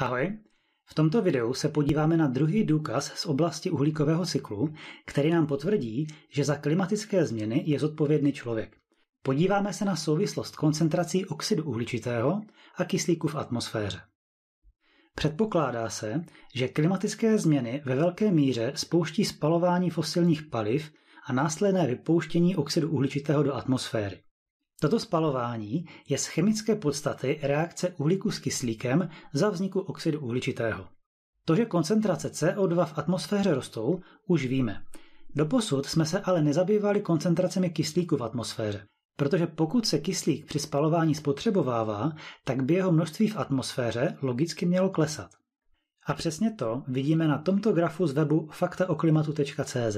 Ahoj! V tomto videu se podíváme na druhý důkaz z oblasti uhlíkového cyklu, který nám potvrdí, že za klimatické změny je zodpovědný člověk. Podíváme se na souvislost koncentrací oxidu uhličitého a kyslíku v atmosféře. Předpokládá se, že klimatické změny ve velké míře spouští spalování fosilních paliv a následné vypouštění oxidu uhličitého do atmosféry. Toto spalování je z chemické podstaty reakce uhlíku s kyslíkem za vzniku oxidu uhličitého. To, že koncentrace CO2 v atmosféře rostou, už víme. Doposud jsme se ale nezabývali koncentracemi kyslíku v atmosféře, protože pokud se kyslík při spalování spotřebovává, tak by jeho množství v atmosféře logicky mělo klesat. A přesně to vidíme na tomto grafu z webu faktaoklimatu.cz.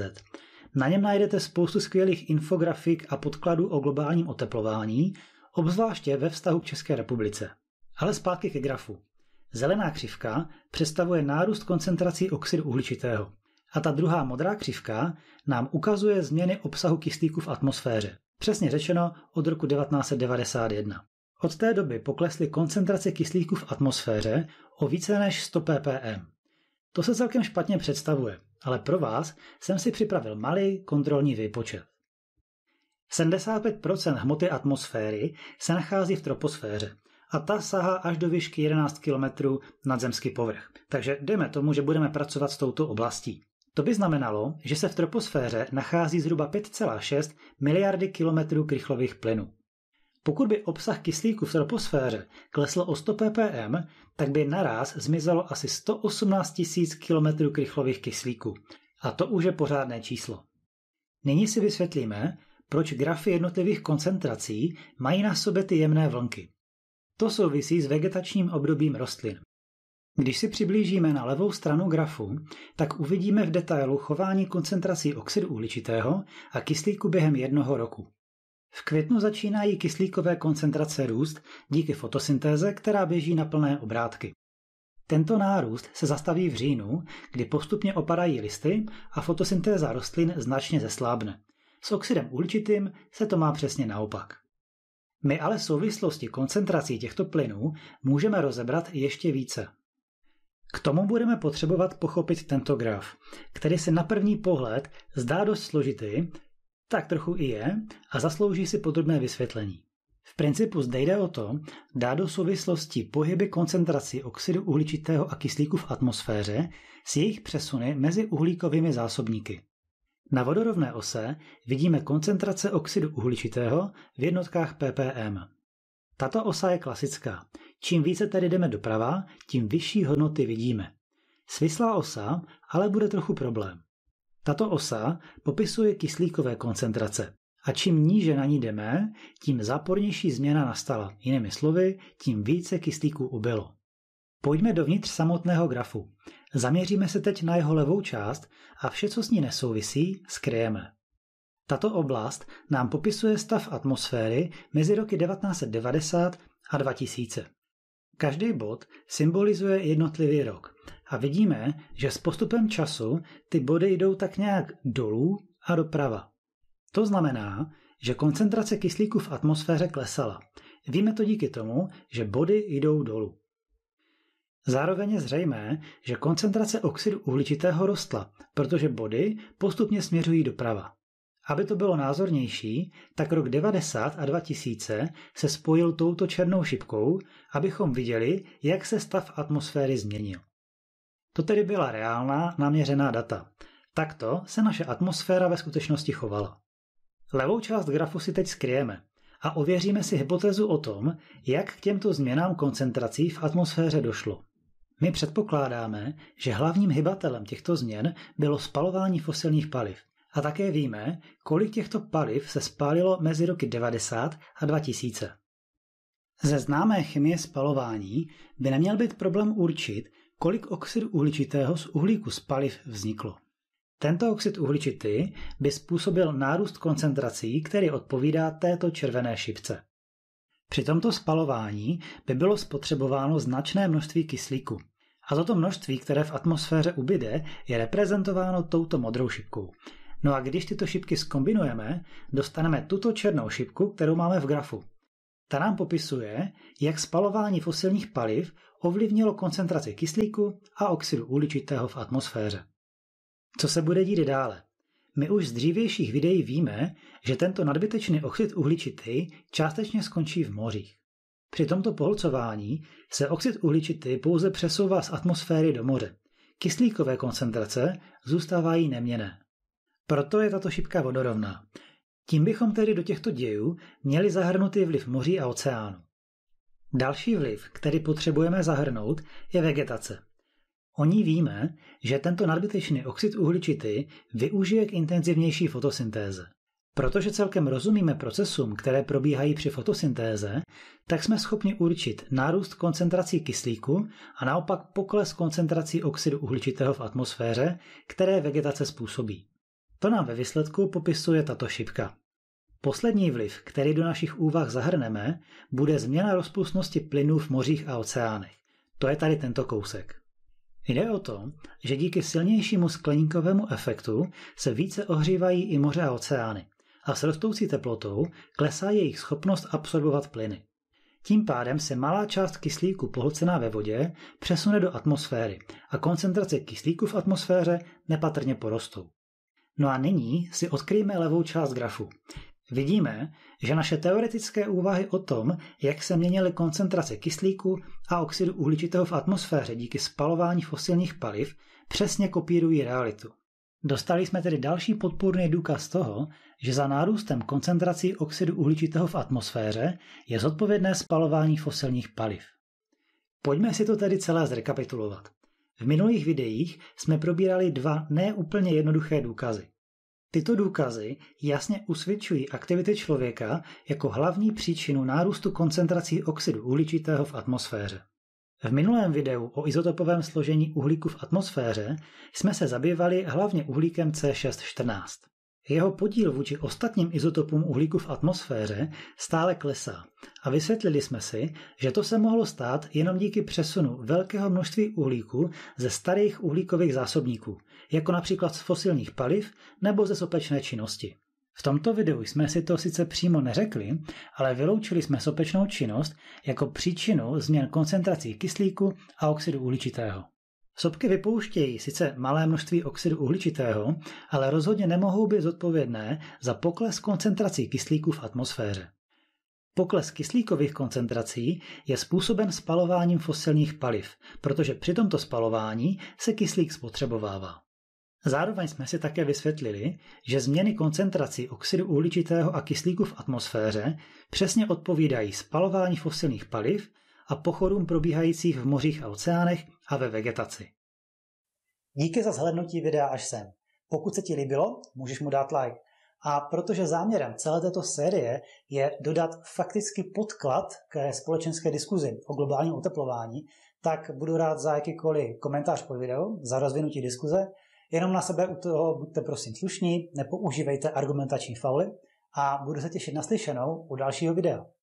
Na něm najdete spoustu skvělých infografik a podkladů o globálním oteplování, obzvláště ve vztahu k České republice. Ale zpátky ke grafu. Zelená křivka představuje nárůst koncentrací oxidu uhličitého. A ta druhá modrá křivka nám ukazuje změny obsahu kyslíku v atmosféře. Přesně řečeno od roku 1991. Od té doby poklesly koncentrace kyslíku v atmosféře o více než 100 ppm. To se celkem špatně představuje, ale pro vás jsem si připravil malý kontrolní výpočet. 75% hmoty atmosféry se nachází v troposféře a ta sahá až do výšky 11 km nad zemský povrch. Takže jdeme tomu, že budeme pracovat s touto oblastí. To by znamenalo, že se v troposféře nachází zhruba 5,6 miliardy kilometrů krychlových plynů. Pokud by obsah kyslíku v troposféře klesl o 100 ppm, tak by naraz zmizelo asi 118 000 km krychlových kyslíku. A to už je pořádné číslo. Nyní si vysvětlíme, proč grafy jednotlivých koncentrací mají na sobě ty jemné vlnky. To souvisí s vegetačním obdobím rostlin. Když si přiblížíme na levou stranu grafu, tak uvidíme v detailu chování koncentrací oxidu uhličitého a kyslíku během jednoho roku. V květnu začínají kyslíkové koncentrace růst díky fotosyntéze, která běží na plné obrátky. Tento nárůst se zastaví v říjnu, kdy postupně opadají listy a fotosyntéza rostlin značně zeslábne. S oxidem uhličitým se to má přesně naopak. My ale souvislosti koncentrací těchto plynů můžeme rozebrat ještě více. K tomu budeme potřebovat pochopit tento graf, který se na první pohled zdá dost složitý, tak trochu i je a zaslouží si podrobné vysvětlení. V principu zde jde o to, dá do souvislosti pohyby koncentraci oxidu uhličitého a kyslíku v atmosféře s jejich přesuny mezi uhlíkovými zásobníky. Na vodorovné ose vidíme koncentrace oxidu uhličitého v jednotkách ppm. Tato osa je klasická. Čím více tedy jdeme doprava, tím vyšší hodnoty vidíme. Svislá osa ale bude trochu problém. Tato osa popisuje kyslíkové koncentrace. A čím níže na ní jdeme, tím zápornější změna nastala. Jinými slovy, tím více kyslíků ubylo. Pojďme dovnitř samotného grafu. Zaměříme se teď na jeho levou část a vše, co s ní nesouvisí, skryjeme. Tato oblast nám popisuje stav atmosféry mezi roky 1990 a 2000. Každý bod symbolizuje jednotlivý rok a vidíme, že s postupem času ty body jdou tak nějak dolů a doprava. To znamená, že koncentrace kyslíku v atmosféře klesala. Víme to díky tomu, že body jdou dolů. Zároveň je zřejmé, že koncentrace oxidu uhličitého rostla, protože body postupně směřují doprava. Aby to bylo názornější, tak rok 90 a 2000 se spojil touto černou šipkou, abychom viděli, jak se stav atmosféry změnil. To tedy byla reálná, naměřená data. Takto se naše atmosféra ve skutečnosti chovala. Levou část grafu si teď skryjeme a ověříme si hypotézu o tom, jak k těmto změnám koncentrací v atmosféře došlo. My předpokládáme, že hlavním hybatelem těchto změn bylo spalování fosilních paliv – a také víme, kolik těchto paliv se spálilo mezi roky 90 a 2000. Ze známé chemie spalování by neměl být problém určit, kolik oxidu uhličitého z uhlíku z paliv vzniklo. Tento oxid uhličitý by způsobil nárůst koncentrací, který odpovídá této červené šipce. Při tomto spalování by bylo spotřebováno značné množství kyslíku. A toto množství, které v atmosféře ubyde, je reprezentováno touto modrou šipkou. No a když tyto šipky skombinujeme, dostaneme tuto černou šipku, kterou máme v grafu. Ta nám popisuje, jak spalování fosilních paliv ovlivnilo koncentraci kyslíku a oxidu uhličitého v atmosféře. Co se bude dít dále? My už z dřívějších videí víme, že tento nadbytečný oxid uhličitý částečně skončí v mořích. Při tomto pohlcování se oxid uhličitý pouze přesouvá z atmosféry do moře. Kyslíkové koncentrace zůstávají neměné. Proto je tato šipka vodorovná. Tím bychom tedy do těchto dějů měli zahrnutý vliv moří a oceánu. Další vliv, který potřebujeme zahrnout, je vegetace. O ní víme, že tento nadbytečný oxid uhličitý využije k intenzivnější fotosyntéze. Protože celkem rozumíme procesům, které probíhají při fotosyntéze, tak jsme schopni určit nárůst koncentrací kyslíku a naopak pokles koncentrací oxidu uhličitého v atmosféře, které vegetace způsobí. To nám ve výsledku popisuje tato šipka. Poslední vliv, který do našich úvah zahrneme, bude změna rozpustnosti plynů v mořích a oceánech. To je tady tento kousek. Jde o to, že díky silnějšímu skleníkovému efektu se více ohřívají i moře a oceány a s rostoucí teplotou klesá jejich schopnost absorbovat plyny. Tím pádem se malá část kyslíku pohlcená ve vodě přesune do atmosféry a koncentrace kyslíku v atmosféře nepatrně porostou. No a nyní si odkryjme levou část grafu. Vidíme, že naše teoretické úvahy o tom, jak se měnily koncentrace kyslíku a oxidu uhličitého v atmosféře díky spalování fosilních paliv, přesně kopírují realitu. Dostali jsme tedy další podpůrný důkaz toho, že za nárůstem koncentrací oxidu uhličitého v atmosféře je zodpovědné spalování fosilních paliv. Pojďme si to tedy celé zrekapitulovat. V minulých videích jsme probírali dva neúplně jednoduché důkazy. Tyto důkazy jasně usvědčují aktivity člověka jako hlavní příčinu nárůstu koncentrací oxidu uhličitého v atmosféře. V minulém videu o izotopovém složení uhlíku v atmosféře jsme se zabývali hlavně uhlíkem C614. Jeho podíl vůči ostatním izotopům uhlíku v atmosféře stále klesá a vysvětlili jsme si, že to se mohlo stát jenom díky přesunu velkého množství uhlíku ze starých uhlíkových zásobníků, jako například z fosilních paliv nebo ze sopečné činnosti. V tomto videu jsme si to sice přímo neřekli, ale vyloučili jsme sopečnou činnost jako příčinu změn koncentrací kyslíku a oxidu uhličitého. Sopky vypouštějí sice malé množství oxidu uhličitého, ale rozhodně nemohou být zodpovědné za pokles koncentrací kyslíku v atmosféře. Pokles kyslíkových koncentrací je způsoben spalováním fosilních paliv, protože při tomto spalování se kyslík spotřebovává. Zároveň jsme si také vysvětlili, že změny koncentrací oxidu uhličitého a kyslíku v atmosféře přesně odpovídají spalování fosilních paliv a pochodům probíhajících v mořích a oceánech a ve vegetaci. Díky za zhlednutí videa až sem. Pokud se ti líbilo, můžeš mu dát like. A protože záměrem celé této série je dodat faktický podklad k společenské diskuzi o globálním oteplování, tak budu rád za jakýkoliv komentář pod videu, za rozvinutí diskuze. Jenom na sebe u toho buďte prosím slušní, nepoužívejte argumentační fauly a budu se těšit na slyšenou u dalšího videa.